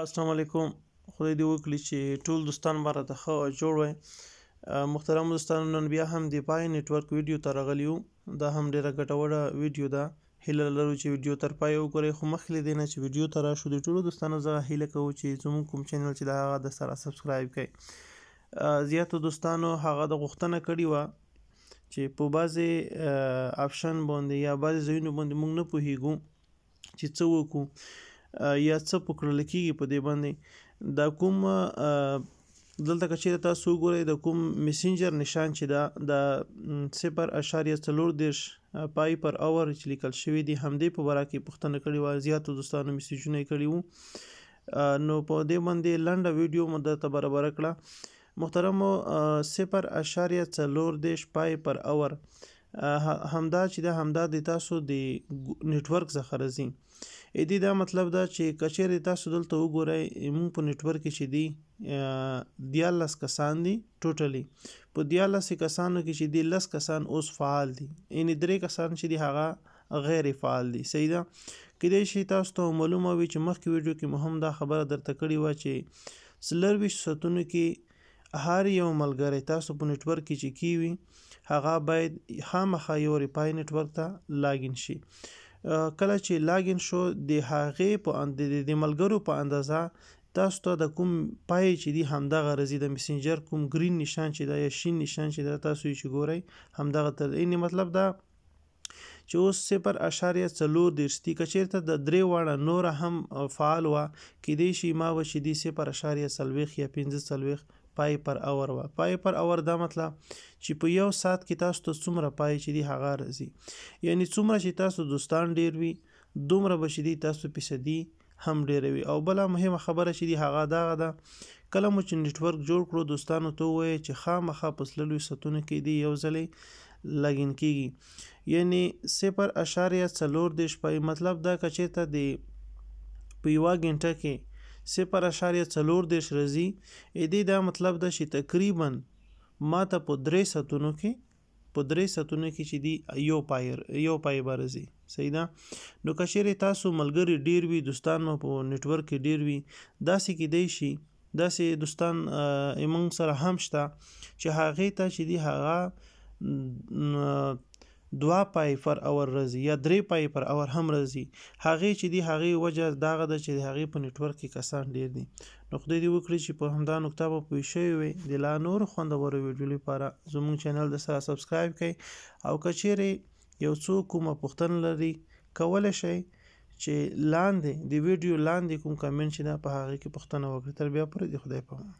السلام علیکم خدای دې وکړي چې ټول دوستان باندې ته ښه جوړ وي محترم دوستانو نن بیا هم د پای نتورک ویډیو ته راغلی دا هم ډیره ګټوره ویډیو ده هیله لرو چې ویډیو تر پای وګورئ خو مخکې دې نه چې ویډیو ته راشو د ټولو دوستانو زه هیله کوم چې زموږ کوم چینل چې دا هغه د سره سبسکرایب کړئ زیاتو دوستانو هغه د غوښتنه کړې و چې په بازي آپشن باندې یا بازي زینو باندې موږ نه پوهیږو چې څه وکړو یا څه پکړل کیږي په دې باندې دا کوم دلته که چیرې تاسو وګورئ د کوم میسنجر نشان چې دا د 0.4 دیش پای پر اور چې لیکل شوی دی همدې په واره کې پښتنه کړي و زیاتو دوستانو میسجونه کړي وو نو په دې باندې لنډه ویډیو مده ته برابر کړه محترم 0.4 دیش پای پر اور همدا چې دا همدا د تاسو د نتورک څخه راځي اې دې دا مطلب دا چې کچېرې تاسو دلته وګورئ موږ په نتورک کې چې دی دیالس کسان دي ټوټلی په دیالس کسانو کې چې دی لس کسان اوس فعال دي ان درې کسان چې دی هغه غیر فعال دي صحیح ده کله شي تاسو ته معلومه وي چې مخکې ویډیو کې مهم دا خبره درته کړې و چې سلر ویش ستونو کې هر یو ملګری تاسو په نتورک کې چې کیوي هغه باید خامخا یو ریپای نتورک ته لاګین شي کله چې لاګین شو د هغه په اند د ملګرو په اندازه تاسو ته د کوم پای چې دی همدغه رزي د میسنجر کوم گرین نشان چې دا یا شین نشان چې دا تاسو یې ګورئ همدغه تر اینی مطلب دا چې اوس 0.4 درشتي کچیرته د درې واړه نور هم فعال و کې دی شي ما و چې دی 0.4 یا 15 پای پر اور وا پای پر اور دا مطلب چې په یو سات کې تاسو ته څومره پای چې دی هغه راځي یعنی څومره چې تاسو دوستان ډیر وي دومره بشدي تاسو فیصدي هم ډیر وي او بل مهمه خبره چې دی هغه دا ده کله مو چې نتورک جوړ کړو دوستانو ته وای چې خامخا پسللوي ستونه کې دی یو ځلې لګین کیږي یعنی 0.4 دیش پای مطلب دا کچې ته دی په یو غنټه کې صفر اشاریه څلور دیش راځي ا دې دا مطلب ده چې تقریبا ماته په درې ساتونو کې په درې ساتونو کې چې دی یو پایر یو پای برزي صحیح ده نو کشرې تاسو ملګری ډیر وي دوستان مو په نت ورک کې ډیر وي داسې کې دی شي داسې دوستان ایمنګ سره هم شته چې هغه ته چې دی هغه دوه پای پر اور راځي یا درې پای پر اور هم راځي هغه چې دی هغه وجه دا غده چې هغه په نتورک کې کسان ډیر دي نو خدای دې وکړي چې په همدا نقطه به پوه شئ وي د لا نور خوندور ویډیو لپاره زموږ چینل د سره سبسکرایب کړئ او کچېره یو څوک کومه پوښتنه لري کولای شئ چې لاندې د ویډیو لاندې کوم کمنټ شته په هغه کې پوښتنه وکړئ تر بیا پرې خدای پامه